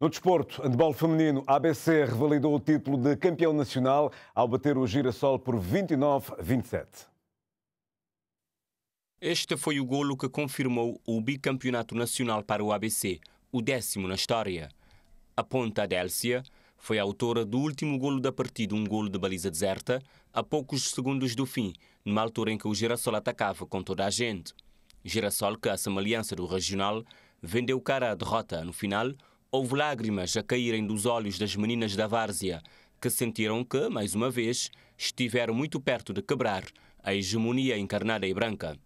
No desporto, handball feminino, a ABC revalidou o título de campeão nacional ao bater o Girassol por 29-27. Este foi o golo que confirmou o bicampeonato nacional para o ABC, o décimo na história. A ponta Adélcia foi a autora do último golo da partida, um golo de baliza deserta, a poucos segundos do fim, numa altura em que o Girassol atacava com toda a gente. Girassol, que a semelhança do regional, vendeu cara à derrota no final, Houve lágrimas a caírem dos olhos das meninas da várzea, que sentiram que, mais uma vez, estiveram muito perto de quebrar a hegemonia encarnada e branca.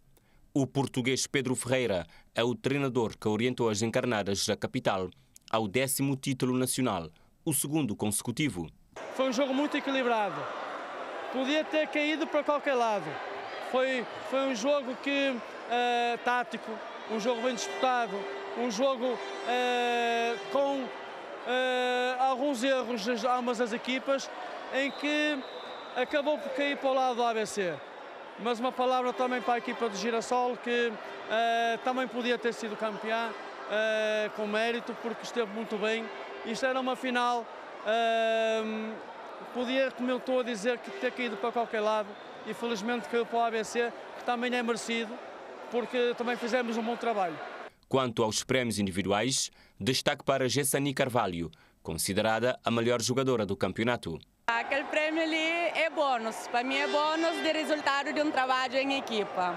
O português Pedro Ferreira é o treinador que orientou as encarnadas da capital ao décimo título nacional, o segundo consecutivo. Foi um jogo muito equilibrado. Podia ter caído para qualquer lado. Foi, foi um jogo que, uh, tático, um jogo bem disputado, um jogo uh, com uh, alguns erros de ambas as equipas, em que acabou por cair para o lado do ABC. Mas uma palavra também para a equipa do Girassol, que uh, também podia ter sido campeã, com mérito, porque esteve muito bem. Isto era uma final, podia, como eu estou a dizer, que ter caído para qualquer lado, e felizmente caiu para o ABC, que também é merecido, porque também fizemos um bom trabalho. Quanto aos prémios individuais, destaque para Gessani Carvalho, considerada a melhor jogadora do campeonato. Aquele prêmio ali é bônus. Para mim é bônus de resultado de um trabalho em equipa.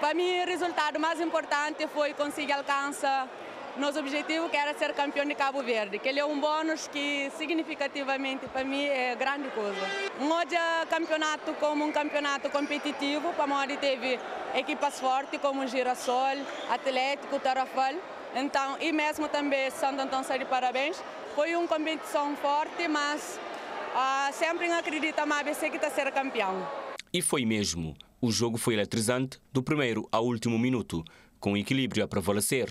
Para mim o resultado mais importante foi conseguir alcançar nosso objetivo que era ser campeão de Cabo Verde, que ele é um bônus que significativamente para mim é grande coisa. Hoje o campeonato como um campeonato competitivo, para Mori teve equipas fortes como Girassol, Atlético, Tarrafal, então, e mesmo também Santo Antão de parabéns. Foi uma competição forte, mas sempre ah, sempre acredita mais ABC que está ser campeão. E foi mesmo. O jogo foi eletrizante do primeiro ao último minuto, com equilíbrio a prevalecer.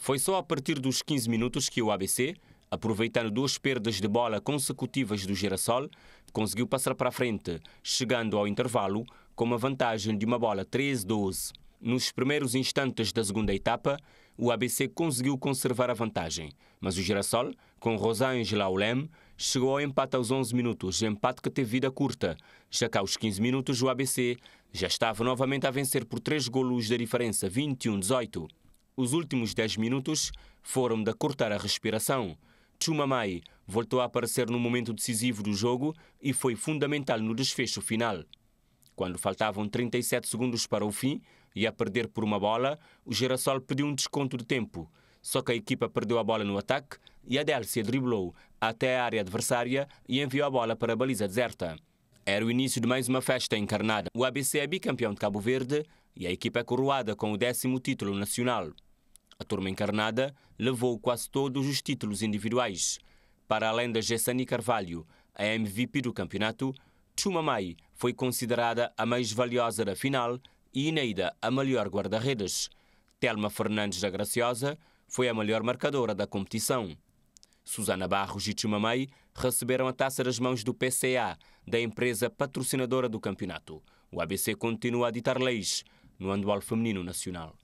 Foi só a partir dos 15 minutos que o ABC, aproveitando duas perdas de bola consecutivas do Girassol, conseguiu passar para a frente, chegando ao intervalo com uma vantagem de uma bola 13-12. Nos primeiros instantes da segunda etapa, o ABC conseguiu conservar a vantagem, mas o Girassol, com Rosângela Olem, chegou ao empate aos 11 minutos, empate que teve vida curta, já que aos 15 minutos o ABC já estava novamente a vencer por 3 golos da diferença 21-18. Os últimos 10 minutos foram de cortar a respiração. Chumamai voltou a aparecer no momento decisivo do jogo e foi fundamental no desfecho final. Quando faltavam 37 segundos para o fim e a perder por uma bola, o Girassol pediu um desconto de tempo. Só que a equipa perdeu a bola no ataque e a Delcia driblou até a área adversária e enviou a bola para a baliza deserta. Era o início de mais uma festa encarnada. O ABC é bicampeão de Cabo Verde e a equipa é coroada com o décimo título nacional. A turma encarnada levou quase todos os títulos individuais. Para além da Gessani Carvalho, a MVP do campeonato, Chumamai foi considerada a mais valiosa da final e Ineida a melhor guarda-redes. Telma Fernandes da Graciosa foi a melhor marcadora da competição. Susana Barros e Chumamei receberam a taça das mãos do PCA, da empresa patrocinadora do campeonato. O ABC continua a ditar leis no Andual feminino nacional.